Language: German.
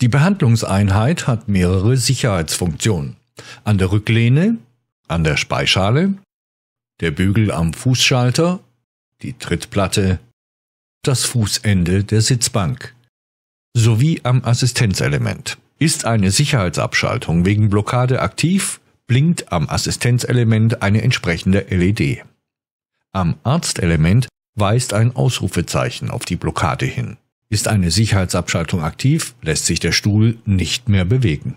Die Behandlungseinheit hat mehrere Sicherheitsfunktionen. An der Rücklehne, an der Speischale, der Bügel am Fußschalter, die Trittplatte, das Fußende der Sitzbank sowie am Assistenzelement. Ist eine Sicherheitsabschaltung wegen Blockade aktiv, blinkt am Assistenzelement eine entsprechende LED. Am Arztelement weist ein Ausrufezeichen auf die Blockade hin. Ist eine Sicherheitsabschaltung aktiv, lässt sich der Stuhl nicht mehr bewegen.